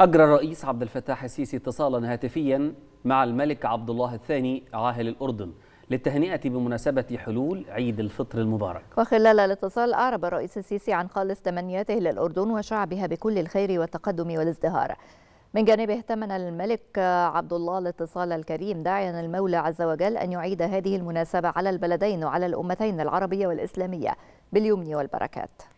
أجرى الرئيس عبد الفتاح السيسي اتصالا هاتفيا مع الملك عبد الله الثاني عاهل الأردن للتهنئة بمناسبة حلول عيد الفطر المبارك وخلال الاتصال أعرب الرئيس السيسي عن خالص تمنياته للأردن وشعبها بكل الخير والتقدم والازدهار من جانبه تمنى الملك عبد الله الاتصال الكريم داعيا المولى عز وجل أن يعيد هذه المناسبة على البلدين وعلى الأمتين العربية والإسلامية باليمن والبركات